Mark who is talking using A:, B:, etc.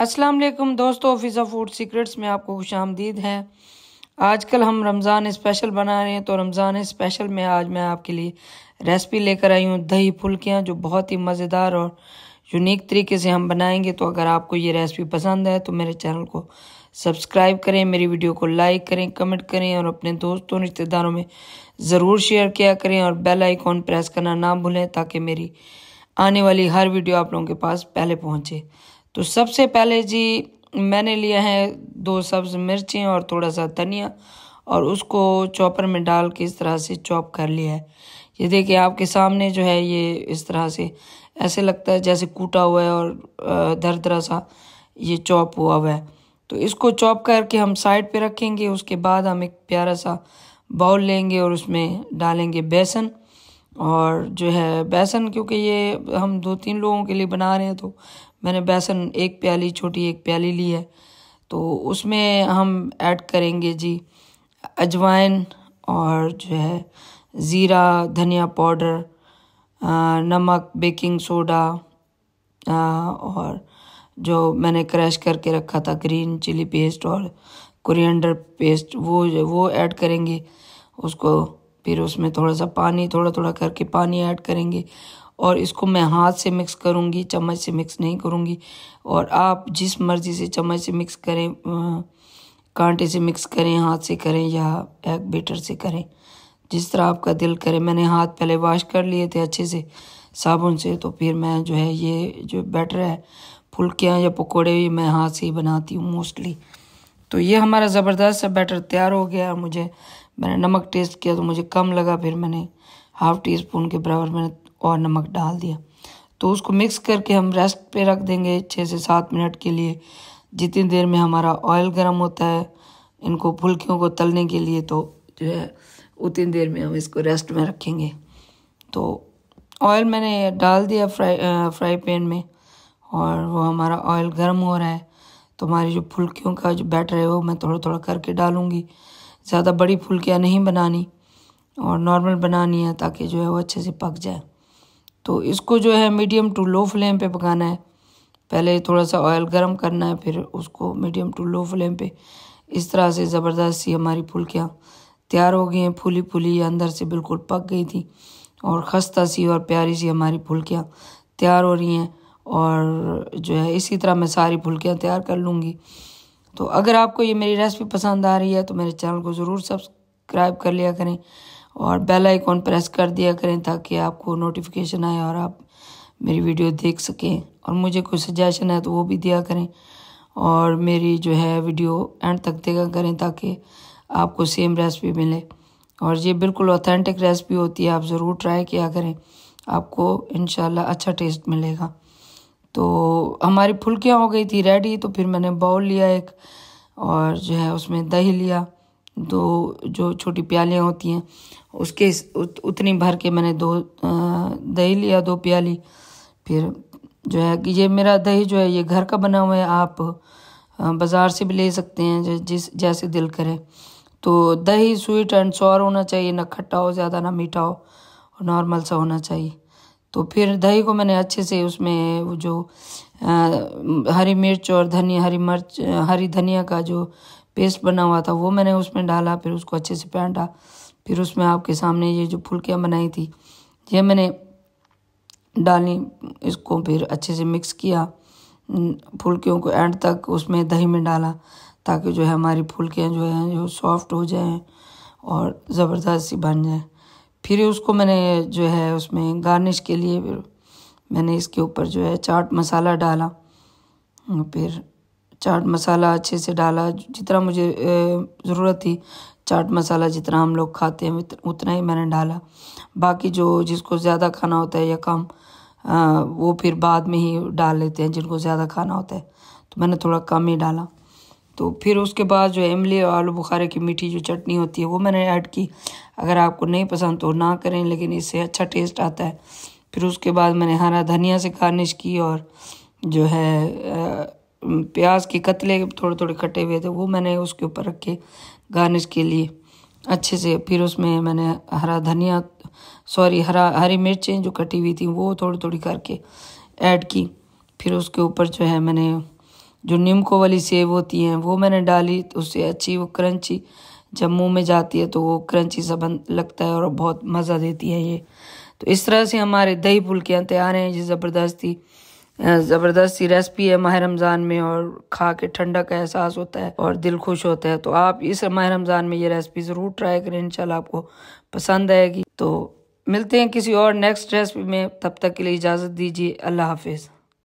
A: अस्सलाम वालेकुम दोस्तों ऑफिस ऑफ फूड सीक्रेट्स में आपको खुश आमदीद है आजकल हम रमज़ान स्पेशल बना रहे हैं तो रमज़ान स्पेशल में आज मैं आपके लिए रेसिपी लेकर आई हूँ दही फुलकियाँ जो बहुत ही मज़ेदार और यूनिक तरीके से हम बनाएंगे तो अगर आपको ये रेसिपी पसंद है तो मेरे चैनल को सब्सक्राइब करें मेरी वीडियो को लाइक करें कमेंट करें और अपने दोस्तों रिश्तेदारों में ज़रूर शेयर किया करें और बेल आइकॉन प्रेस करना ना भूलें ताकि मेरी आने वाली हर वीडियो आप लोगों के पास पहले पहुँचे तो सबसे पहले जी मैंने लिया है दो सब्ज़ मिर्ची और थोड़ा सा धनिया और उसको चॉपर में डाल के इस तरह से चॉप कर लिया है ये देखिए आपके सामने जो है ये इस तरह से ऐसे लगता है जैसे कूटा हुआ है और धर धरा सा ये चॉप हुआ हुआ है तो इसको चॉप करके हम साइड पे रखेंगे उसके बाद हम एक प्यारा सा बाउल लेंगे और उसमें डालेंगे बेसन और जो है बेसन क्योंकि ये हम दो तीन लोगों के लिए बना रहे हैं तो मैंने बेसन एक प्याली छोटी एक प्याली ली है तो उसमें हम ऐड करेंगे जी अजवाइन और जो है ज़ीरा धनिया पाउडर नमक बेकिंग सोडा और जो मैंने क्रश करके रखा था ग्रीन चिली पेस्ट और कुरियंडर पेस्ट वो वो ऐड करेंगे उसको फिर उसमें थोड़ा सा पानी थोड़ा थोड़ा करके पानी ऐड करेंगे और इसको मैं हाथ से मिक्स करूँगी चम्मच से मिक्स नहीं करूँगी और आप जिस मर्ज़ी से चम्मच से मिक्स करें कांटे से मिक्स करें हाथ से करें या एग बेटर से करें जिस तरह आपका दिल करे मैंने हाथ पहले वॉश कर लिए थे अच्छे से साबुन से तो फिर मैं जो है ये जो बैटर है फुल्कियाँ या पकौड़े भी मैं हाथ से ही बनाती हूँ मोस्टली तो ये हमारा ज़बरदस्त सा बैटर तैयार हो गया मुझे मैंने नमक टेस्ट किया तो मुझे कम लगा फिर मैंने हाफ़ टी स्पून के बराबर मैंने और नमक डाल दिया तो उसको मिक्स करके हम रेस्ट पे रख देंगे छः से सात मिनट के लिए जितनी देर में हमारा ऑयल गर्म होता है इनको फुल्कियों को तलने के लिए तो जो है उतनी देर में हम इसको रेस्ट में रखेंगे तो ऑयल मैंने डाल दिया फ्राई फ्राई पैन में और वो हमारा ऑयल गर्म हो रहा है तो हमारी जो फुल्कियों का जो बैटर है वो मैं थोड़ा थोड़ा करके डालूँगी ज़्यादा बड़ी फुलकियाँ नहीं बनानी और नॉर्मल बनानी है ताकि जो है वो अच्छे से पक जाए तो इसको जो है मीडियम टू लो फ्लेम पे पकाना है पहले थोड़ा सा ऑयल गर्म करना है फिर उसको मीडियम टू लो फ्लेम पे इस तरह से ज़बरदस्त सी हमारी फुलकियाँ तैयार हो गई हैं फूली फूली अंदर से बिल्कुल पक गई थी और खस्ता सी और प्यारी सी हमारी फुलकियाँ तैयार हो रही हैं और जो है इसी तरह मैं सारी फुलकियाँ तैयार कर लूँगी तो अगर आपको ये मेरी रेसिपी पसंद आ रही है तो मेरे चैनल को ज़रूर सब्सक्राइब कर लिया करें और बेल आइकॉन प्रेस कर दिया करें ताकि आपको नोटिफिकेशन आए और आप मेरी वीडियो देख सकें और मुझे कोई सजेशन है तो वो भी दिया करें और मेरी जो है वीडियो एंड तक देखा करें ताकि आपको सेम रेसिपी मिले और ये बिल्कुल ऑथेंटिक रेसिपी होती है आप ज़रूर ट्राई किया करें आपको इन अच्छा टेस्ट मिलेगा तो हमारी फुलकियाँ हो गई थी रेडी तो फिर मैंने बाउल लिया एक और जो है उसमें दही लिया दो जो छोटी प्यालियाँ होती हैं उसके उत, उतनी भर के मैंने दो दही लिया दो प्याली फिर जो है कि ये मेरा दही जो है ये घर का बना हुआ है आप बाज़ार से भी ले सकते हैं जिस जैसे दिल करे तो दही स्वीट एंड सौर होना चाहिए ना खट्टा हो ज़्यादा ना मीठा हो नॉर्मल सा होना चाहिए तो फिर दही को मैंने अच्छे से उसमें वो जो आ, हरी मिर्च और धनिया हरी मिर्च हरी धनिया का जो पेस्ट बना हुआ था वो मैंने उसमें डाला फिर उसको अच्छे से पैंटा फिर उसमें आपके सामने ये जो फुलकियाँ बनाई थी ये मैंने डाली इसको फिर अच्छे से मिक्स किया फुलकियों को एंड तक उसमें दही में डाला ताकि जो है हमारी फुलकियाँ जो हैं जो सॉफ्ट हो जाएँ और ज़बरदस्त सी बन जाए फिर उसको मैंने जो है उसमें गार्निश के लिए फिर मैंने इसके ऊपर जो है चाट मसाला डाला फिर चाट मसाला अच्छे से डाला जितना मुझे ज़रूरत थी चाट मसाला जितना हम लोग खाते हैं उतना ही मैंने डाला बाकी जो जिसको ज़्यादा खाना होता है या कम वो फिर बाद में ही डाल लेते हैं जिनको ज़्यादा खाना होता है तो मैंने थोड़ा कम ही डाला तो फिर उसके बाद जो इमली और आलू बुखारे की मीठी जो चटनी होती है वो मैंने ऐड की अगर आपको नहीं पसंद तो ना करें लेकिन इससे अच्छा टेस्ट आता है फिर उसके बाद मैंने हरा धनिया से गार्निश की और जो है प्याज के कतले थोड़े थोड़े कटे हुए थे वो मैंने उसके ऊपर रखे गार्निश के लिए अच्छे से फिर उसमें मैंने हरा धनिया सॉरी हरा हरी मिर्चें जो कटी हुई थी वो थोड़ी थोड़ी करके ऐड की फिर उसके ऊपर जो है मैंने जो नीमको वाली सेब होती हैं वो मैंने डाली तो उससे अच्छी वो क्रंची जब मुँह में जाती है तो वो क्रंची सा बन लगता है और बहुत मज़ा देती है ये तो इस तरह से हमारे दही फुलकियाँ तैयार हैं ये ज़बरदस्ती ज़बरदस्ती रेसिपी है माह रमज़ान में और खा के ठंडा का एहसास होता है और दिल खुश होता है तो आप इस माह रमज़ान में ये रेसिपी ज़रूर ट्राई करें इंशाल्लाह आपको पसंद आएगी तो मिलते हैं किसी और नेक्स्ट रेसिपी में तब तक के लिए इजाज़त दीजिए अल्लाह हाफिज़